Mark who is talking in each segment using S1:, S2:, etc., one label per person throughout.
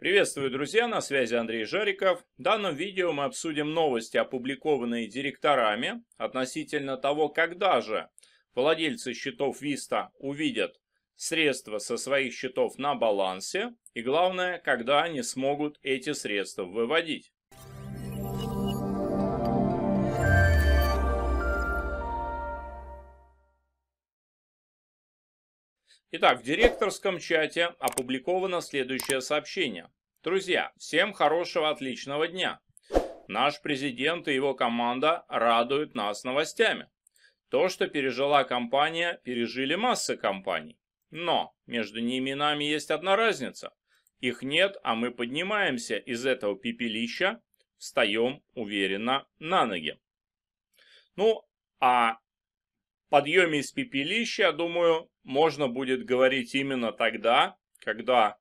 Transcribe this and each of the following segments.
S1: Приветствую, друзья, на связи Андрей Жариков. В данном видео мы обсудим новости, опубликованные директорами относительно того, когда же владельцы счетов Виста увидят средства со своих счетов на балансе и главное, когда они смогут эти средства выводить. Итак, в директорском чате опубликовано следующее сообщение. Друзья, всем хорошего, отличного дня. Наш президент и его команда радуют нас новостями. То, что пережила компания, пережили массы компаний. Но между ними и нами есть одна разница. Их нет, а мы поднимаемся из этого пепелища, встаем уверенно на ноги. Ну, а подъеме из пепелища, я думаю, можно будет говорить именно тогда, когда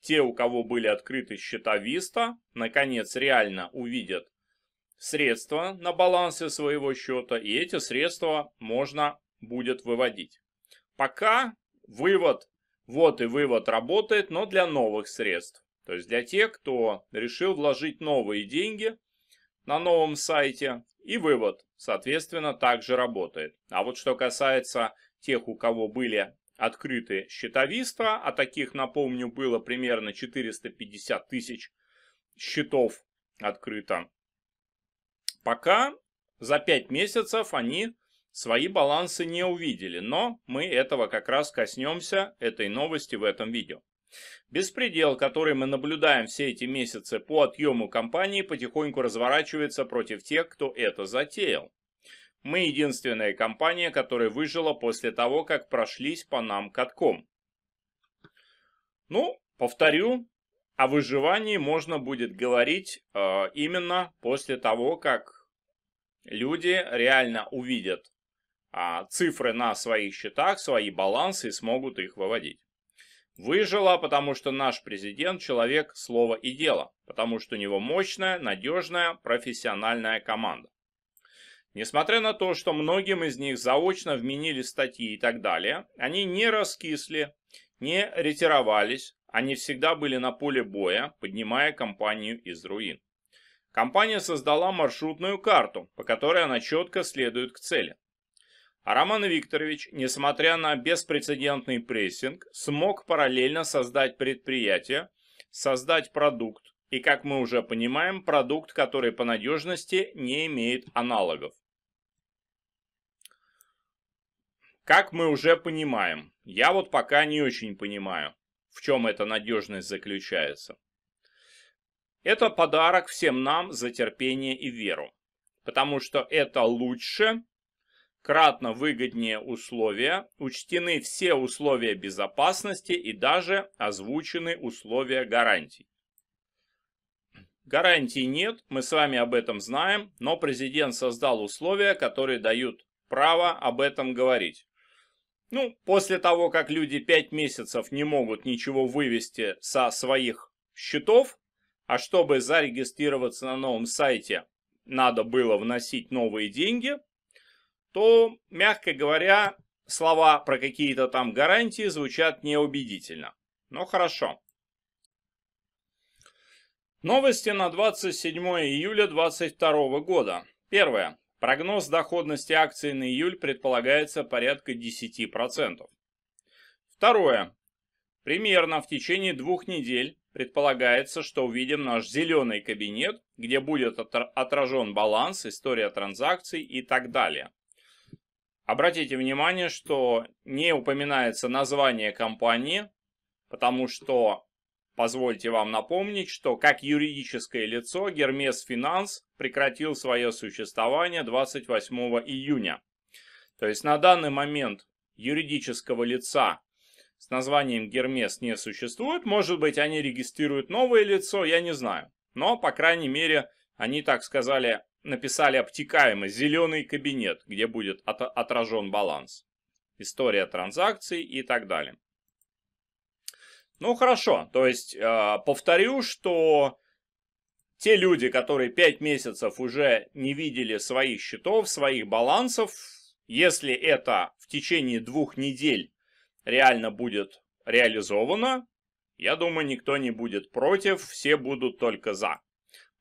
S1: те, у кого были открыты счета Виста, наконец реально увидят средства на балансе своего счета, и эти средства можно будет выводить. Пока вывод, вот и вывод работает, но для новых средств. То есть для тех, кто решил вложить новые деньги на новом сайте, и вывод, соответственно, также работает. А вот что касается тех, у кого были открыты счетовиста, а таких, напомню, было примерно 450 тысяч счетов открыто, пока за 5 месяцев они свои балансы не увидели, но мы этого как раз коснемся этой новости в этом видео. Беспредел, который мы наблюдаем все эти месяцы по отъему компании, потихоньку разворачивается против тех, кто это затеял. Мы единственная компания, которая выжила после того, как прошлись по нам катком. Ну, повторю, о выживании можно будет говорить э, именно после того, как люди реально увидят э, цифры на своих счетах, свои балансы и смогут их выводить. Выжила, потому что наш президент – человек слова и дела, потому что у него мощная, надежная, профессиональная команда. Несмотря на то, что многим из них заочно вменили статьи и так далее, они не раскисли, не ретировались, они всегда были на поле боя, поднимая компанию из руин. Компания создала маршрутную карту, по которой она четко следует к цели. А Роман Викторович, несмотря на беспрецедентный прессинг, смог параллельно создать предприятие, создать продукт, и, как мы уже понимаем, продукт, который по надежности не имеет аналогов. Как мы уже понимаем, я вот пока не очень понимаю, в чем эта надежность заключается. Это подарок всем нам за терпение и веру, потому что это лучше, кратно выгоднее условия, учтены все условия безопасности и даже озвучены условия гарантий. Гарантий нет, мы с вами об этом знаем, но президент создал условия, которые дают право об этом говорить. Ну, после того, как люди 5 месяцев не могут ничего вывести со своих счетов, а чтобы зарегистрироваться на новом сайте, надо было вносить новые деньги, то, мягко говоря, слова про какие-то там гарантии звучат неубедительно. Но хорошо. Новости на 27 июля 2022 года. Первое. Прогноз доходности акций на июль предполагается порядка 10%. Второе. Примерно в течение двух недель предполагается, что увидим наш зеленый кабинет, где будет отражен баланс, история транзакций и так далее. Обратите внимание, что не упоминается название компании, потому что, позвольте вам напомнить, что как юридическое лицо Гермес Финанс прекратил свое существование 28 июня. То есть на данный момент юридического лица с названием Гермес не существует. Может быть, они регистрируют новое лицо, я не знаю. Но, по крайней мере, они так сказали написали обтекаемо зеленый кабинет, где будет от отражен баланс, история транзакций и так далее. Ну хорошо, то есть э, повторю, что те люди, которые 5 месяцев уже не видели своих счетов, своих балансов, если это в течение двух недель реально будет реализовано, я думаю, никто не будет против, все будут только за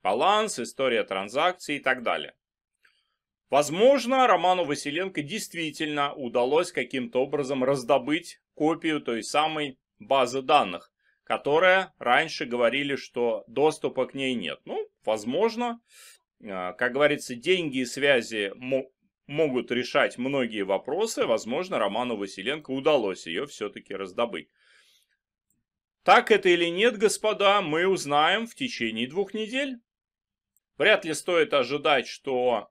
S1: баланс, история транзакций и так далее. Возможно, Роману Василенко действительно удалось каким-то образом раздобыть копию той самой базы данных, которая раньше говорили, что доступа к ней нет. Ну, возможно, а, как говорится, деньги и связи могут решать многие вопросы. Возможно, Роману Василенко удалось ее все-таки раздобыть. Так это или нет, господа, мы узнаем в течение двух недель. Вряд ли стоит ожидать, что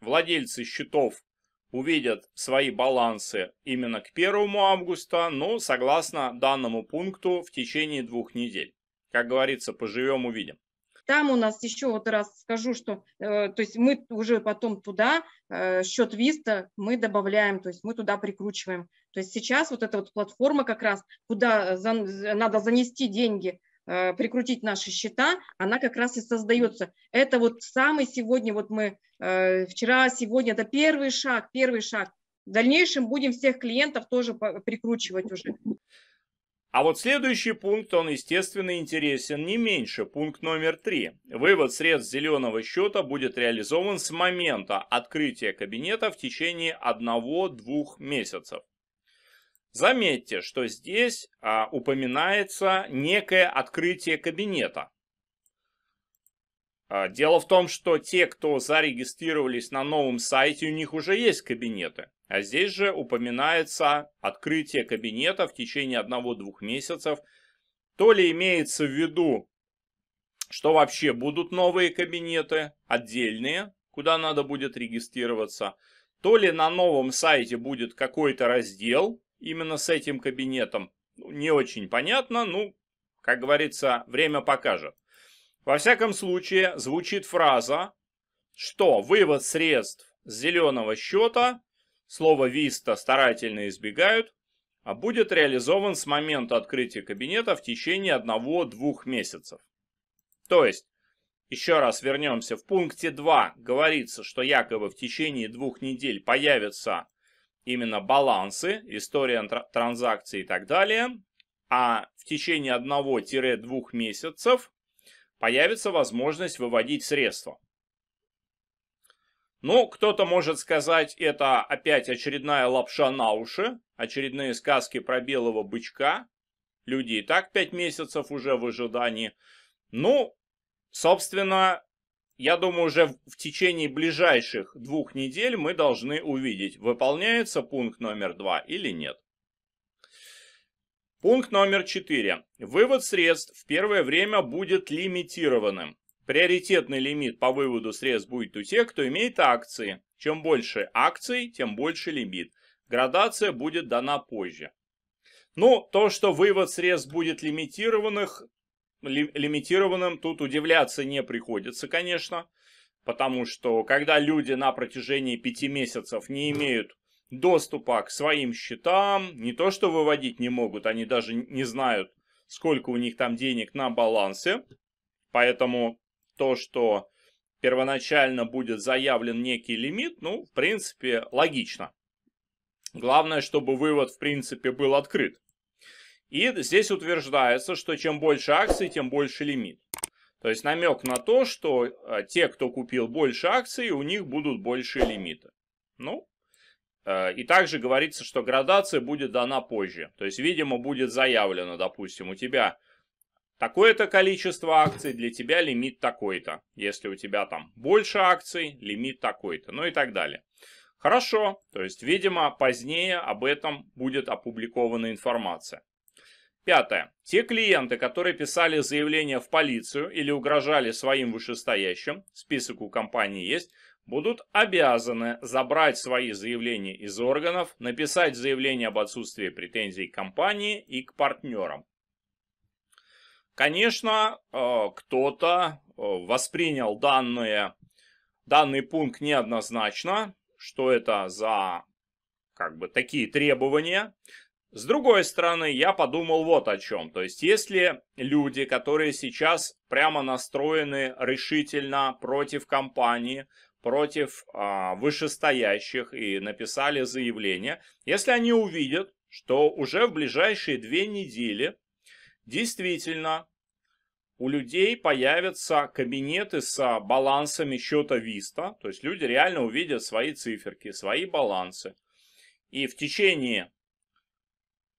S1: владельцы счетов увидят свои балансы именно к 1 августа, но согласно данному пункту в течение двух недель. Как говорится, поживем увидим. Там у нас еще вот раз скажу, что э, то есть мы уже потом туда э, счет Виста мы добавляем, то есть мы туда прикручиваем. То есть сейчас вот эта вот платформа как раз, куда э, за, надо занести деньги Э, прикрутить наши счета, она как раз и создается. Это вот самый сегодня, вот мы э, вчера, сегодня, это первый шаг, первый шаг. В дальнейшем будем всех клиентов тоже прикручивать уже. А вот следующий пункт, он, естественно, интересен не меньше. Пункт номер три. Вывод средств зеленого счета будет реализован с момента открытия кабинета в течение одного-двух месяцев. Заметьте, что здесь а, упоминается некое открытие кабинета. А, дело в том, что те, кто зарегистрировались на новом сайте, у них уже есть кабинеты. А здесь же упоминается открытие кабинета в течение одного-двух месяцев. То ли имеется в виду, что вообще будут новые кабинеты, отдельные, куда надо будет регистрироваться, то ли на новом сайте будет какой-то раздел, именно с этим кабинетом, ну, не очень понятно, ну, как говорится, время покажет. Во всяком случае, звучит фраза, что вывод средств с зеленого счета, слово «виста» старательно избегают, а будет реализован с момента открытия кабинета в течение одного-двух месяцев. То есть, еще раз вернемся, в пункте 2 говорится, что якобы в течение двух недель появится именно балансы, история транзакций и так далее, а в течение 1-2 месяцев появится возможность выводить средства. Ну, кто-то может сказать, это опять очередная лапша на уши, очередные сказки про белого бычка. Люди и так 5 месяцев уже в ожидании. Ну, собственно, я думаю, уже в течение ближайших двух недель мы должны увидеть, выполняется пункт номер два или нет. Пункт номер четыре. Вывод средств в первое время будет лимитированным. Приоритетный лимит по выводу средств будет у тех, кто имеет акции. Чем больше акций, тем больше лимит. Градация будет дана позже. Ну, то, что вывод средств будет лимитированных, лимитированным тут удивляться не приходится, конечно, потому что когда люди на протяжении пяти месяцев не имеют доступа к своим счетам, не то что выводить не могут, они даже не знают, сколько у них там денег на балансе, поэтому то, что первоначально будет заявлен некий лимит, ну, в принципе, логично. Главное, чтобы вывод, в принципе, был открыт. И здесь утверждается, что чем больше акций, тем больше лимит. То есть намек на то, что э, те, кто купил больше акций, у них будут больше лимиты. Ну, э, и также говорится, что градация будет дана позже. То есть, видимо, будет заявлено, допустим, у тебя такое-то количество акций, для тебя лимит такой-то. Если у тебя там больше акций, лимит такой-то, ну и так далее. Хорошо, то есть, видимо, позднее об этом будет опубликована информация. Пятое. Те клиенты, которые писали заявление в полицию или угрожали своим вышестоящим, список у компании есть, будут обязаны забрать свои заявления из органов, написать заявление об отсутствии претензий к компании и к партнерам. Конечно, э, кто-то э, воспринял данные, данный пункт неоднозначно, что это за как бы такие требования. С другой стороны, я подумал вот о чем. То есть, если люди, которые сейчас прямо настроены решительно против компании, против а, вышестоящих и написали заявление, если они увидят, что уже в ближайшие две недели действительно у людей появятся кабинеты с а, балансами счета Виста, то есть люди реально увидят свои циферки, свои балансы. И в течение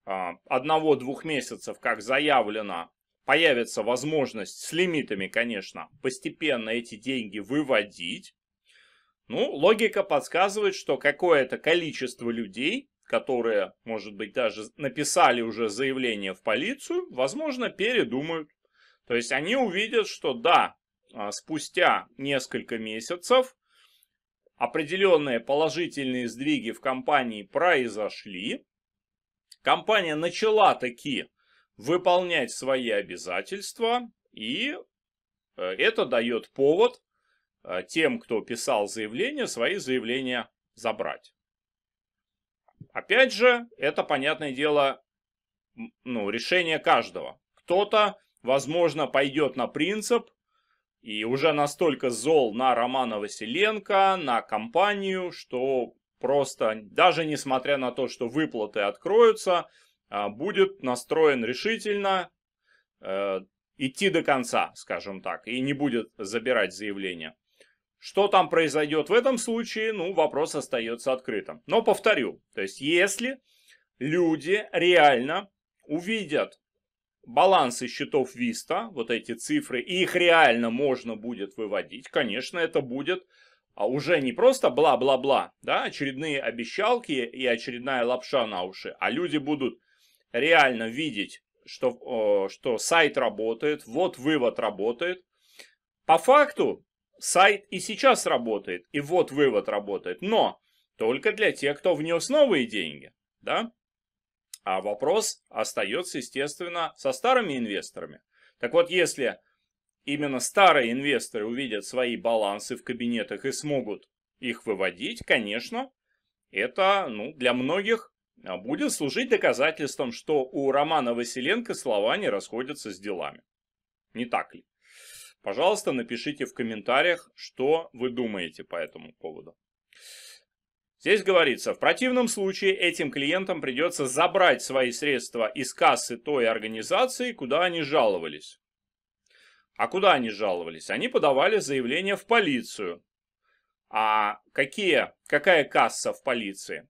S1: а, одного-двух месяцев, как заявлено, появится возможность с лимитами, конечно, постепенно эти деньги выводить. Ну, логика подсказывает, что какое-то количество людей, которые, может быть, даже написали уже заявление в полицию, возможно, передумают. То есть они увидят, что да, а, спустя несколько месяцев определенные положительные сдвиги в компании произошли, компания начала таки выполнять свои обязательства, и э, это дает повод э, тем, кто писал заявление, свои заявления забрать. Опять же, это, понятное дело, ну, решение каждого. Кто-то, возможно, пойдет на принцип и уже настолько зол на Романа Василенко, на компанию, что просто, даже несмотря на то, что выплаты откроются, а, будет настроен решительно э, идти до конца, скажем так, и не будет забирать заявление. Что там произойдет в этом случае, ну, вопрос остается открытым. Но повторю, то есть если люди реально увидят балансы счетов Виста, вот эти цифры, и их реально можно будет выводить, конечно, это будет а уже не просто бла-бла-бла, да, очередные обещалки и очередная лапша на уши, а люди будут реально видеть, что, что сайт работает, вот вывод работает. По факту сайт и сейчас работает, и вот вывод работает, но только для тех, кто внес новые деньги, да. А вопрос остается, естественно, со старыми инвесторами. Так вот, если Именно старые инвесторы увидят свои балансы в кабинетах и смогут их выводить, конечно. Это ну, для многих а, будет служить доказательством, что у Романа Василенко слова не расходятся с делами. Не так ли? Пожалуйста, напишите в комментариях, что вы думаете по этому поводу. Здесь говорится, в противном случае этим клиентам придется забрать свои средства из кассы той организации, куда они жаловались. А куда они жаловались? Они подавали заявление в полицию. А какие, какая касса в полиции?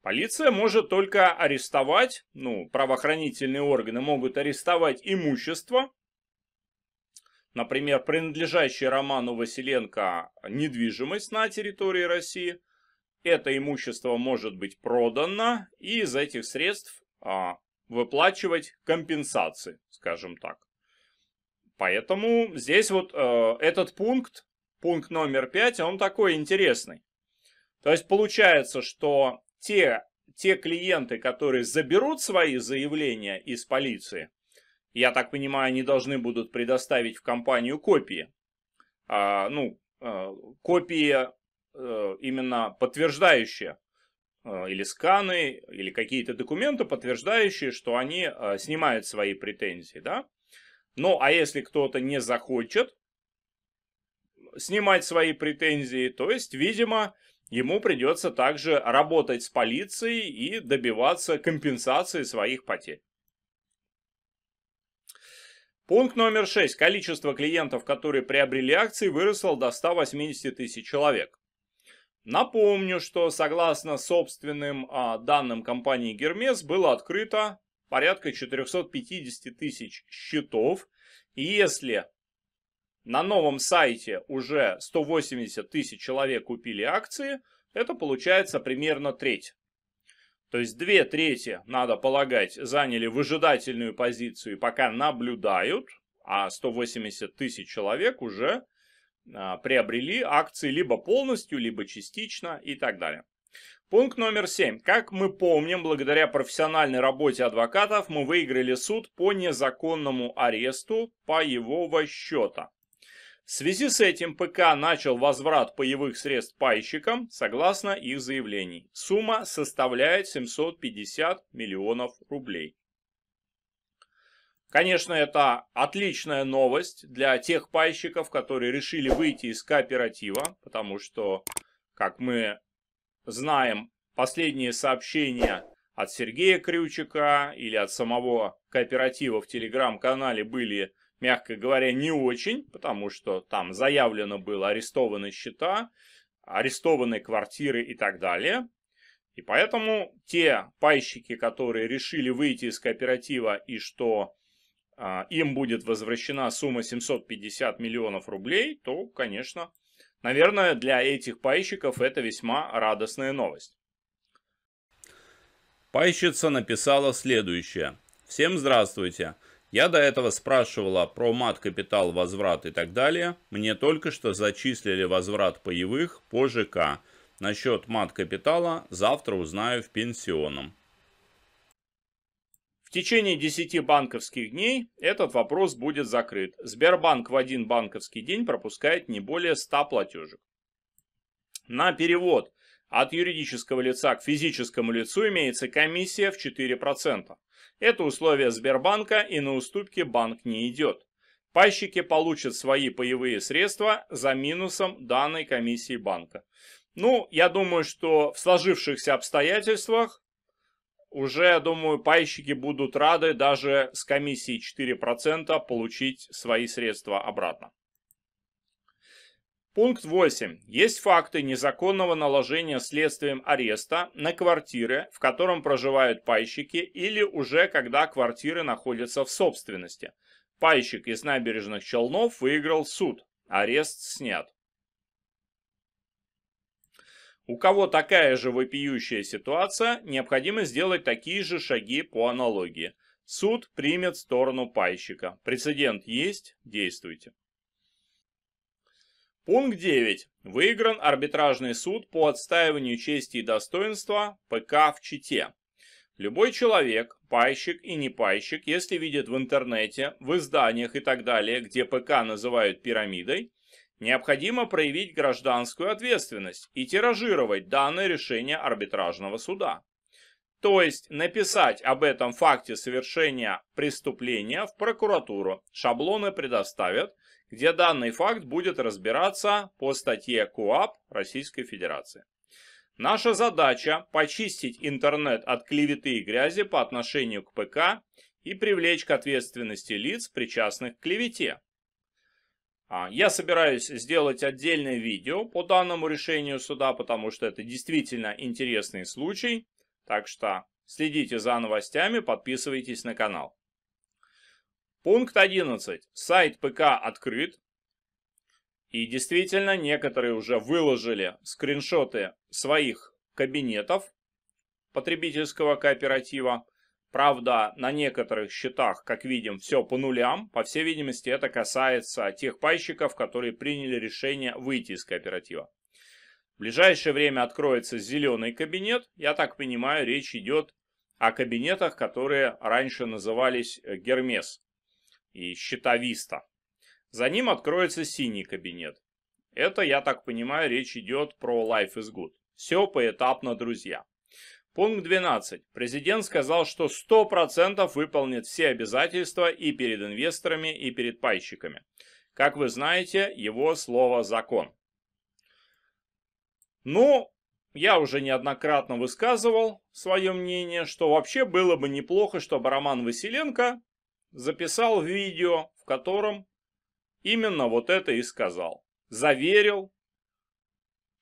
S1: Полиция может только арестовать, ну, правоохранительные органы могут арестовать имущество, например, принадлежащая Роману Василенко недвижимость на территории России. Это имущество может быть продано и из этих средств а, выплачивать компенсации, скажем так. Поэтому здесь вот э, этот пункт, пункт номер 5, он такой интересный. То есть получается, что те, те клиенты, которые заберут свои заявления из полиции, я так понимаю, они должны будут предоставить в компанию копии. А, ну, а, копии а, именно подтверждающие а, или сканы, или какие-то документы, подтверждающие, что они а, снимают свои претензии, да? Ну, а если кто-то не захочет снимать свои претензии, то есть, видимо, ему придется также работать с полицией и добиваться компенсации своих потерь. Пункт номер 6. Количество клиентов, которые приобрели акции, выросло до 180 тысяч человек. Напомню, что согласно собственным а, данным компании Гермес было открыто порядка 450 тысяч счетов. И если на новом сайте уже 180 тысяч человек купили акции, это получается примерно треть. То есть две трети, надо полагать, заняли выжидательную позицию и пока наблюдают, а 180 тысяч человек уже а, приобрели акции либо полностью, либо частично и так далее. Пункт номер 7. Как мы помним, благодаря профессиональной работе адвокатов мы выиграли суд по незаконному аресту паевого счета. В связи с этим ПК начал возврат паевых средств пайщикам согласно их заявлений. Сумма составляет 750 миллионов рублей. Конечно, это отличная новость для тех пайщиков, которые решили выйти из кооператива, потому что, как мы знаем последние сообщения от Сергея Крючика или от самого кооператива в телеграм-канале были, мягко говоря, не очень, потому что там заявлено было арестованы счета, арестованы квартиры и так далее. И поэтому те пайщики, которые решили выйти из кооператива и что э, им будет возвращена сумма 750 миллионов рублей, то, конечно, Наверное, для этих пайщиков это весьма радостная новость. Пайщица написала следующее. «Всем здравствуйте. Я до этого спрашивала про мат-капитал, возврат и так далее. Мне только что зачислили возврат паевых по ЖК. Насчет мат-капитала завтра узнаю в пенсионном течение 10 банковских дней этот вопрос будет закрыт. Сбербанк в один банковский день пропускает не более 100 платежек. На перевод от юридического лица к физическому лицу имеется комиссия в 4%. Это условие Сбербанка и на уступки банк не идет. Пайщики получат свои паевые средства за минусом данной комиссии банка. Ну, я думаю, что в сложившихся обстоятельствах уже, я думаю, пайщики будут рады даже с комиссией 4% получить свои средства обратно. Пункт 8. Есть факты незаконного наложения следствием ареста на квартиры, в котором проживают пайщики, или уже когда квартиры находятся в собственности. Пайщик из набережных Челнов выиграл суд. Арест снят. У кого такая же вопиющая ситуация, необходимо сделать такие же шаги по аналогии. Суд примет сторону пайщика. Прецедент есть? Действуйте. Пункт 9. Выигран арбитражный суд по отстаиванию чести и достоинства ПК в Чите. Любой человек, пайщик и не пайщик, если видит в интернете, в изданиях и так далее, где ПК называют пирамидой – Необходимо проявить гражданскую ответственность и тиражировать данное решение арбитражного суда. То есть написать об этом факте совершения преступления в прокуратуру. Шаблоны предоставят, где данный факт будет разбираться по статье КУАП Российской Федерации. Наша задача – почистить интернет от клеветы и грязи по отношению к ПК и привлечь к ответственности лиц, причастных к клевете, а, я собираюсь сделать отдельное видео по данному решению суда, потому что это действительно интересный случай. Так что следите за новостями, подписывайтесь на канал. Пункт 11. Сайт ПК открыт. И действительно, некоторые уже выложили скриншоты своих кабинетов потребительского кооператива. Правда, на некоторых счетах, как видим, все по нулям. По всей видимости, это касается тех пайщиков, которые приняли решение выйти из кооператива. В ближайшее время откроется зеленый кабинет. Я так понимаю, речь идет о кабинетах, которые раньше назывались э, Гермес и Счетовиста. За ним откроется синий кабинет. Это, я так понимаю, речь идет про Life is Good. Все поэтапно, друзья. Пункт 12. Президент сказал, что 100% выполнит все обязательства и перед инвесторами, и перед пайщиками. Как вы знаете, его слово «закон». Ну, я уже неоднократно высказывал свое мнение, что вообще было бы неплохо, чтобы Роман Василенко записал видео, в котором именно вот это и сказал. Заверил,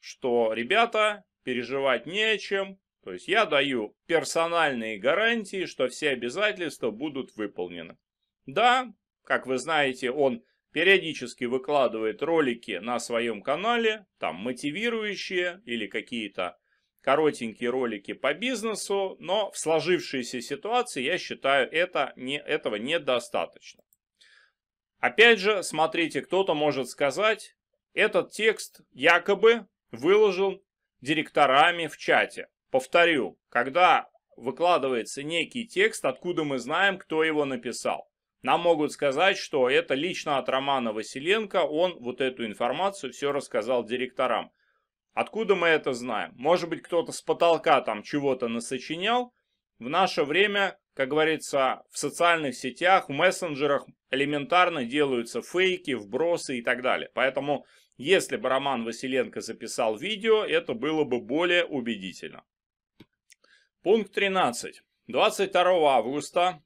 S1: что ребята, переживать не о чем, то есть я даю персональные гарантии, что все обязательства будут выполнены. Да, как вы знаете, он периодически выкладывает ролики на своем канале, там мотивирующие или какие-то коротенькие ролики по бизнесу, но в сложившейся ситуации я считаю это не, этого недостаточно. Опять же, смотрите, кто-то может сказать, этот текст якобы выложил директорами в чате. Повторю, когда выкладывается некий текст, откуда мы знаем, кто его написал. Нам могут сказать, что это лично от Романа Василенко, он вот эту информацию все рассказал директорам. Откуда мы это знаем? Может быть, кто-то с потолка там чего-то насочинял. В наше время, как говорится, в социальных сетях, в мессенджерах элементарно делаются фейки, вбросы и так далее. Поэтому, если бы Роман Василенко записал видео, это было бы более убедительно. Пункт 13. 22 августа,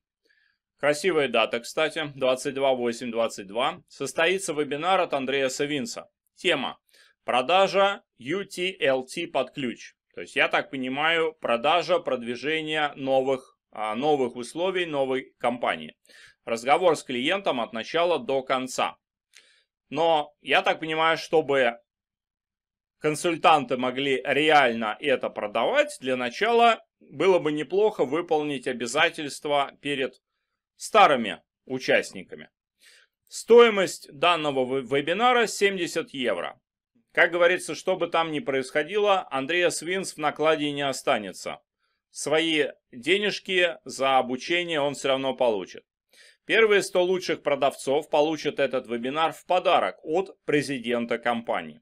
S1: красивая дата, кстати, 22.8.22, состоится вебинар от Андрея Савинца. Тема «Продажа UTLT под ключ». То есть, я так понимаю, продажа, продвижение новых, а, новых условий, новой компании. Разговор с клиентом от начала до конца. Но я так понимаю, чтобы консультанты могли реально это продавать, для начала было бы неплохо выполнить обязательства перед старыми участниками. Стоимость данного вебинара 70 евро. Как говорится, что бы там ни происходило, Андрея Свинс в накладе не останется. Свои денежки за обучение он все равно получит. Первые 100 лучших продавцов получат этот вебинар в подарок от президента компании.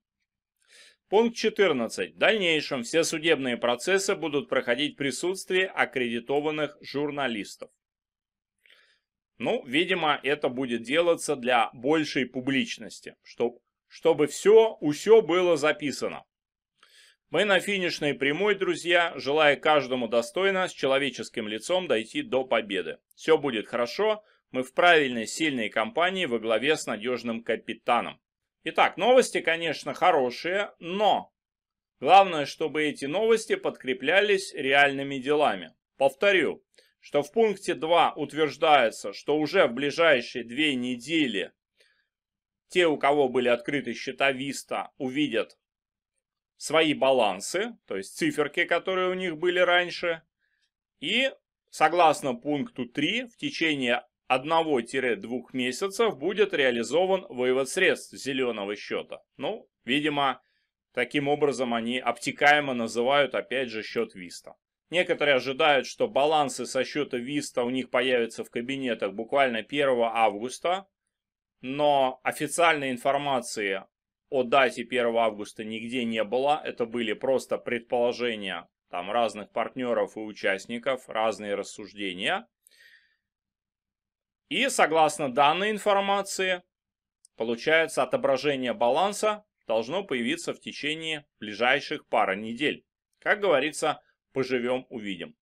S1: Пункт 14. В дальнейшем все судебные процессы будут проходить в присутствии аккредитованных журналистов. Ну, видимо, это будет делаться для большей публичности, чтоб, чтобы все, все было записано. Мы на финишной прямой, друзья, желая каждому достойно, с человеческим лицом дойти до победы. Все будет хорошо, мы в правильной, сильной компании во главе с надежным капитаном. Итак, новости, конечно, хорошие, но главное, чтобы эти новости подкреплялись реальными делами. Повторю, что в пункте 2 утверждается, что уже в ближайшие две недели те, у кого были открыты счета Виста, увидят свои балансы, то есть циферки, которые у них были раньше. И согласно пункту 3, в течение 1-2 месяцев будет реализован вывод средств зеленого счета. Ну, видимо, таким образом они обтекаемо называют опять же счет Виста. Некоторые ожидают, что балансы со счета Виста у них появятся в кабинетах буквально 1 августа, но официальной информации о дате 1 августа нигде не было, это были просто предположения там разных партнеров и участников, разные рассуждения – и согласно данной информации, получается отображение баланса должно появиться в течение ближайших пары недель. Как говорится, поживем увидим.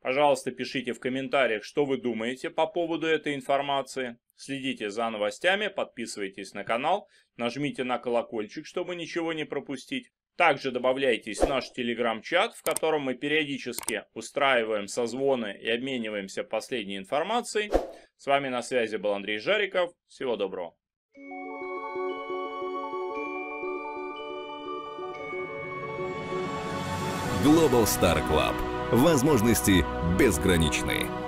S1: Пожалуйста, пишите в комментариях, что вы думаете по поводу этой информации. Следите за новостями, подписывайтесь на канал, нажмите на колокольчик, чтобы ничего не пропустить. Также добавляйтесь в наш телеграм-чат, в котором мы периодически устраиваем созвоны и обмениваемся последней информацией. С вами на связи был Андрей Жариков. Всего доброго. Global Star Club. Возможности безграничные.